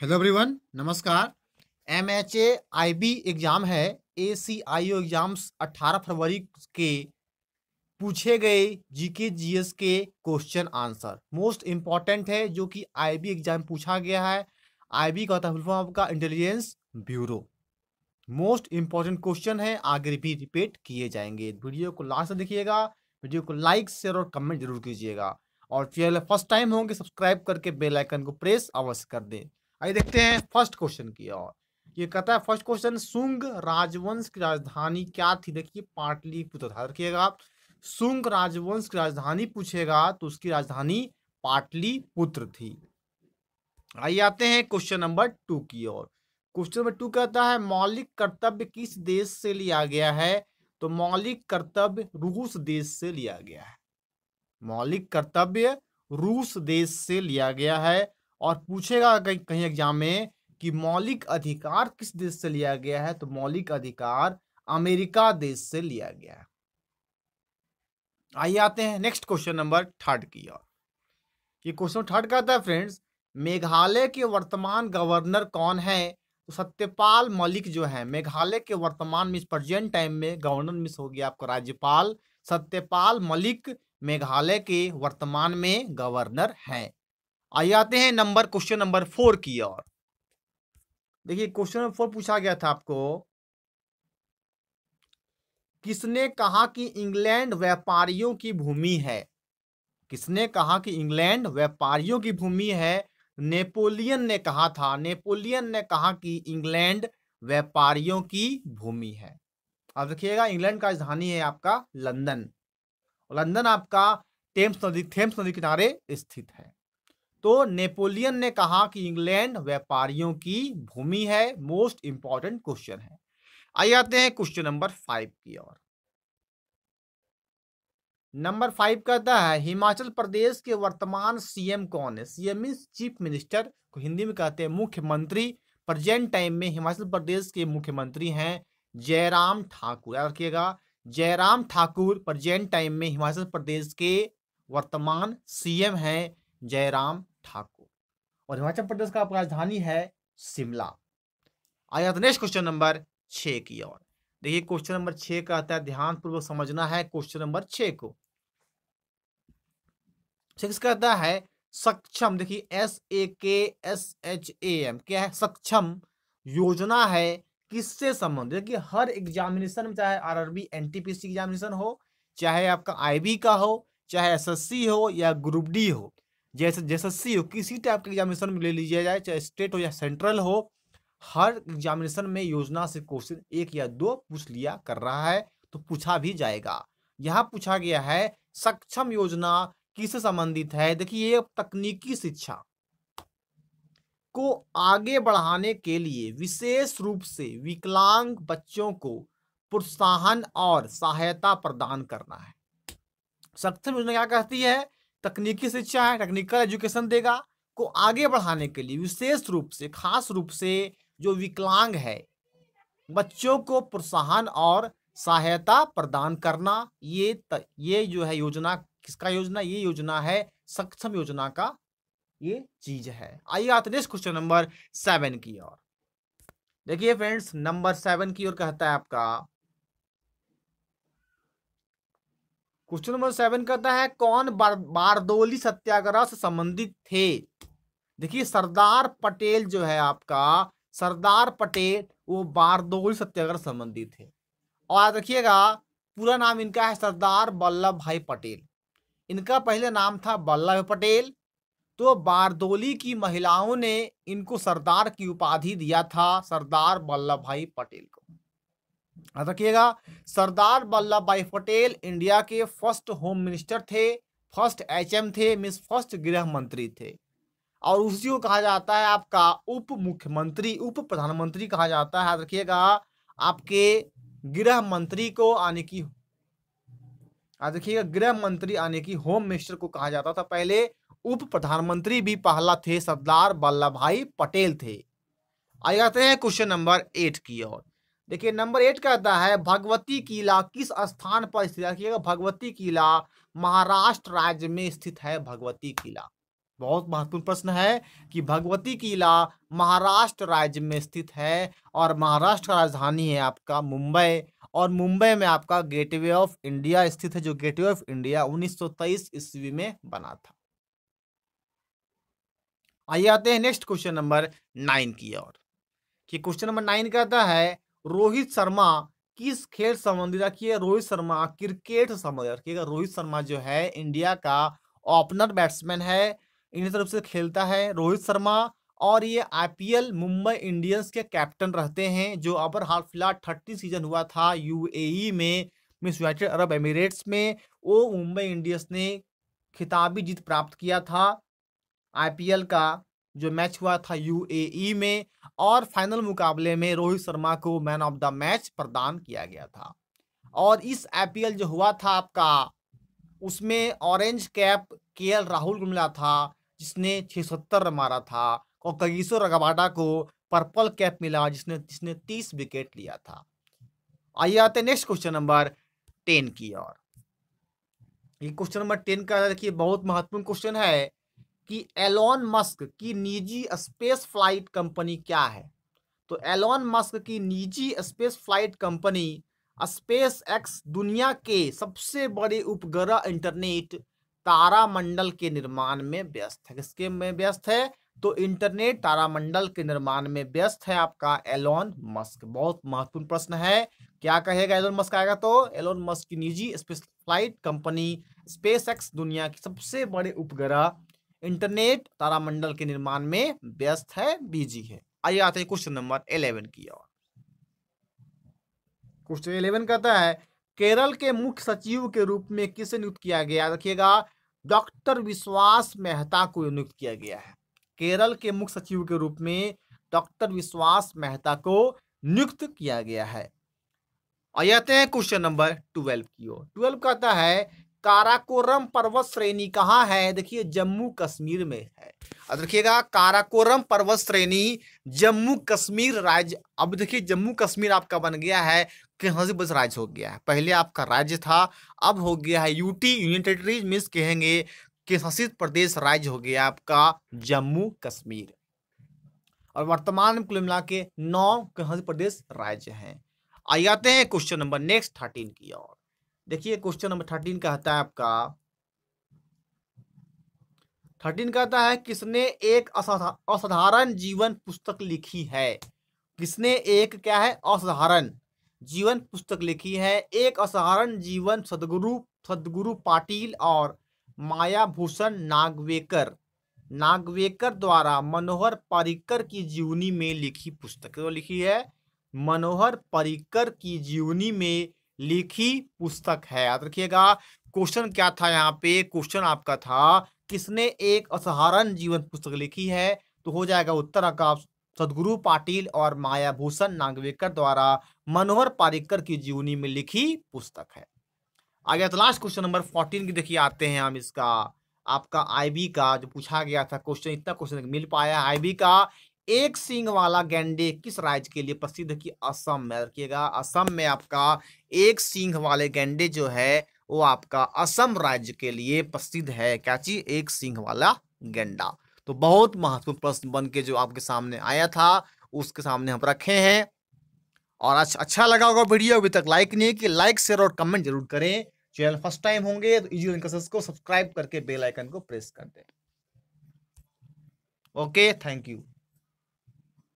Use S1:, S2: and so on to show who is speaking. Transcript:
S1: hello everyone नमस्कार M H A I B exam है A C I O exams अट्ठारह फरवरी के पूछे गए जी के जी एस के क्वेश्चन आंसर मोस्ट इम्पॉर्टेंट है जो कि आई बी एग्ज़ाम पूछा गया है आई बी का आपका intelligence bureau most important question है आगे भी रिपीट किए जाएंगे वीडियो को लास्ट देखिएगा वीडियो को लाइक शेयर और कमेंट जरूर कीजिएगा और फिर फर्स्ट टाइम होंगे सब्सक्राइब करके बेल आइकन को प्रेस अवश्य कर दें आइए देखते हैं फर्स्ट क्वेश्चन की और ये कहता है फर्स्ट क्वेश्चन सुंग राजवंश की राजधानी क्या थी देखिए पुत्र था रखिएगा आप सुंग राजवंश की राजधानी पूछेगा तो उसकी राजधानी पाटली पुत्र थी आइए आते हैं क्वेश्चन नंबर टू की ओर क्वेश्चन नंबर टू कहता है मौलिक कर्तव्य किस देश से लिया गया है तो मौलिक कर्तव्य रूस देश से लिया गया है मौलिक कर्तव्य रूस देश से लिया गया है और पूछेगा कहीं कहीं एग्जाम में कि मौलिक अधिकार किस देश से लिया गया है तो मौलिक अधिकार अमेरिका देश से लिया गया है आइए आते हैं नेक्स्ट क्वेश्चन नंबर थर्ड की ओर ये क्वेश्चन थर्ड का आता है फ्रेंड्स मेघालय के वर्तमान गवर्नर कौन है तो सत्यपाल मलिक जो है मेघालय के वर्तमान मिस प्रजेंट टाइम में गवर्नर मिस हो गया आपका राज्यपाल सत्यपाल मलिक मेघालय के वर्तमान में गवर्नर हैं आइए आते हैं नंबर क्वेश्चन नंबर फोर की ओर देखिए क्वेश्चन नंबर फोर पूछा गया था आपको किसने कहा कि इंग्लैंड व्यापारियों की भूमि है किसने कहा कि इंग्लैंड व्यापारियों की भूमि है नेपोलियन ने कहा था नेपोलियन ने कहा कि इंग्लैंड व्यापारियों की भूमि है अब देखिएगा इंग्लैंड का राजधानी है आपका लंदन लंदन आपका टेम्स नदी थेम्स नदी किनारे स्थित है तो नेपोलियन ने कहा कि इंग्लैंड व्यापारियों की भूमि है मोस्ट इंपॉर्टेंट क्वेश्चन है आइए आते हैं क्वेश्चन नंबर फाइव की ओर नंबर फाइव कहता है हिमाचल प्रदेश के वर्तमान सीएम कौन है सीएम मीन चीफ मिनिस्टर को हिंदी में कहते हैं मुख्यमंत्री प्रजेंट टाइम में हिमाचल प्रदेश के मुख्यमंत्री हैं जयराम ठाकुर याद रखिएगा जयराम ठाकुर प्रजेंट टाइम में हिमाचल प्रदेश के वर्तमान सीएम हैं जयराम ठाकुर और हिमाचल प्रदेश का राजधानी है शिमला आया तो नेक्स्ट क्वेश्चन नंबर छः की ओर देखिए क्वेश्चन नंबर छः का आता है ध्यानपूर्वक समझना है क्वेश्चन नंबर छ को सिक्स कहता है सक्षम देखिए एस ए के एस एच ए एम क्या है सक्षम योजना है किससे संबंधित देखिए हर एग्जामिनेशन में चाहे आरआरबी एनटीपीसी एग्जामिनेशन हो चाहे आपका आईबी का हो चाहे एसएससी हो या ग्रुप डी हो जैसे जैसे सी हो किसी टाइप के एग्जामिनेशन में ले लिया जाए चाहे स्टेट हो या सेंट्रल हो हर एग्जामिनेशन में योजना से क्वेश्चन एक या दो पूछ लिया कर रहा है तो पूछा भी जाएगा यहाँ पूछा गया है सक्षम योजना किस संबंधित है देखिए ये तकनीकी शिक्षा को आगे बढ़ाने के लिए विशेष रूप से विकलांग बच्चों को प्रोत्साहन और सहायता प्रदान करना है सक्षम योजना क्या कहती है तकनीकी शिक्षा है टेक्निकल एजुकेशन देगा को आगे बढ़ाने के लिए विशेष रूप से खास रूप से जो विकलांग है बच्चों को प्रोत्साहन और सहायता प्रदान करना ये त, ये जो है योजना किसका योजना ये योजना है सक्षम योजना का ये चीज है आइए आते नेक्स्ट क्वेश्चन नंबर सेवन की ओर देखिए फ्रेंड्स नंबर सेवन की ओर कहता है आपका क्वेश्चन नंबर सेवन कहता है कौन बार, बारदोली सत्याग्रह से संबंधित थे देखिए सरदार पटेल जो है आपका सरदार पटेल वो बारदोली सत्याग्रह संबंधित थे और देखिएगा पूरा नाम इनका है सरदार वल्लभ भाई पटेल इनका पहले नाम था वल्लभ पटेल तो बारदोली की महिलाओं ने इनको सरदार की उपाधि दिया था सरदार वल्लभ भाई पटेल को याद रखिएगा सरदार वल्लभ भाई पटेल इंडिया के फर्स्ट होम मिनिस्टर थे फर्स्ट एचएम थे मिस फर्स्ट गृह मंत्री थे और उसी को कहा जाता है आपका उप मुख्यमंत्री उप प्रधानमंत्री कहा जाता है याद रखिएगा आपके गृह मंत्री को आने की याद रखिएगा गृह मंत्री आने की होम मिनिस्टर को कहा जाता था पहले उप प्रधानमंत्री भी पहला थे सरदार वल्लभ भाई पटेल थे आइए आते हैं क्वेश्चन नंबर एट की ओर देखिए नंबर एट कहता है भगवती किला किस स्थान पर स्थित रखिएगा भगवती किला महाराष्ट्र राज्य में स्थित है भगवती किला बहुत महत्वपूर्ण प्रश्न है कि भगवती किला महाराष्ट्र राज्य में स्थित है और महाराष्ट्र का राजधानी है आपका मुंबई और मुंबई में आपका गेटवे ऑफ इंडिया स्थित है जो गेटवे ऑफ इंडिया 1923 ईस्वी में बना था आइए आते हैं नेक्स्ट क्वेश्चन नंबर नाइन की ओर कि क्वेश्चन नंबर नाइन कहता है रोहित शर्मा किस खेल संबंधी रखिए रोहित शर्मा क्रिकेट संबंधी रखिएगा रोहित शर्मा जो है इंडिया का ओपनर बैट्समैन है इंडिया तरफ से खेलता है रोहित शर्मा और ये आईपीएल मुंबई इंडियंस के कैप्टन रहते हैं जो अब हाल फिलहाल थर्टी सीजन हुआ था यूएई e में मिस यूनाइटेड अरब एमिरेट्स में वो मुंबई इंडियंस ने खिताबी जीत प्राप्त किया था आईपीएल का जो मैच हुआ था यूएई e में और फाइनल मुकाबले में रोहित शर्मा को मैन ऑफ द मैच प्रदान किया गया था और इस आईपीएल जो हुआ था आपका उसमें ऑरेंज कैप के राहुल को मिला था जिसने रन मारा था और कगीसो रगवाडा को पर्पल कैप मिला जिसने जिसने तीस विकेट लिया था आइए आते नेक्स्ट क्वेश्चन नंबर टेन की ओर ये क्वेश्चन नंबर टेन का देखिए बहुत महत्वपूर्ण क्वेश्चन है कि एलोन मस्क की निजी स्पेस फ्लाइट कंपनी क्या है तो एलोन मस्क की निजी space flight company SpaceX दुनिया के सबसे बड़े उपग्रह इंटरनेट तारामंडल के निर्माण में व्यस्त है किसके में व्यस्त है तो इंटरनेट तारामंडल के निर्माण में व्यस्त है आपका एलोन मस्क बहुत महत्वपूर्ण प्रश्न है क्या कहेगा एलोन मस्क आएगा तो एलोन मस्क की निजी space flight company SpaceX दुनिया की सबसे बड़े उपग्रह इंटरनेट तारामंडल के निर्माण में व्यस्त है बीजी है आइए आते हैं क्वेश्चन नंबर इलेवन की ओर क्वेश्चन इलेवन कहता है केरल के मुख्य सचिव के रूप में किसे नियुक्त किया गया रखिएगा डॉक्टर विश्वास मेहता को नियुक्त किया गया है केरल के मुख्य सचिव के रूप में डॉक्टर विश्वास मेहता को नियुक्त किया गया है आते हैं क्वेश्चन नंबर ट्वेल्व की ओर ट्वेल्व कहता है काराकोरम पर्वत श्रेणी कहाँ है देखिए जम्मू कश्मीर में है अब देखिएगा काराकोरम पर्वत श्रेणी जम्मू कश्मीर राज्य अब देखिए जम्मू कश्मीर आपका बन गया है केंद्रशासित राज्य हो गया है पहले आपका राज्य था अब हो गया है यूटी यूनियन टेरिटरीज मीन्स कहेंगे केंद्रशासित प्रदेश राज्य हो गया आपका जम्मू कश्मीर और वर्तमान में कुल मिला के नौ केंद्रशासित प्रदेश राज्य हैं आई आते हैं क्वेश्चन नंबर नेक्स्ट थर्टीन की ओर देखिए क्वेश्चन नंबर थर्टीन कहता है आपका थर्टीन कहता है किसने एक असाधारण जीवन पुस्तक लिखी है किसने एक क्या है असाधारण जीवन पुस्तक लिखी है एक असाधारण जीवन सदगुरु सदगुरु पाटिल और माया भूषण नागवेकर नागवेकर द्वारा मनोहर परिकर की जीवनी में लिखी पुस्तक तो लिखी है मनोहर परिकर की जीवनी में लिखी पुस्तक है याद रखिएगा क्वेश्चन क्या था यहाँ पे क्वेश्चन आपका था किसने एक असाधारण जीवन पुस्तक लिखी है तो हो जाएगा उत्तर आपका सदगुरु पाटिल और माया भूषण नागवेकर द्वारा मनोहर पारिकर की जीवनी में लिखी पुस्तक है आगे तो लास्ट क्वेश्चन नंबर फोर्टीन की देखिए आते हैं हम इसका आपका आईबी का जो पूछा गया था क्वेश्चन इतना क्वेश्चन मिल पाया आईबी का एक सिंह वाला गैंडे किस राज्य के लिए प्रसिद्ध की असम में रखिएगा असम में आपका एक सिंह वाले गैंडे जो है वो आपका असम राज्य के लिए प्रसिद्ध है क्या चीज एक सिंह वाला गेंडा तो बहुत महत्वपूर्ण प्रश्न बन के जो आपके सामने आया था उसके सामने हम रखे हैं और अच्छा अच्छा लगा होगा वीडियो अभी तक लाइक नहीं कि लाइक शेयर और कमेंट जरूर करें चैनल फर्स्ट टाइम होंगे तो इजी को सब्सक्राइब करके बेल आइकन को प्रेस कर दें ओके थैंक यू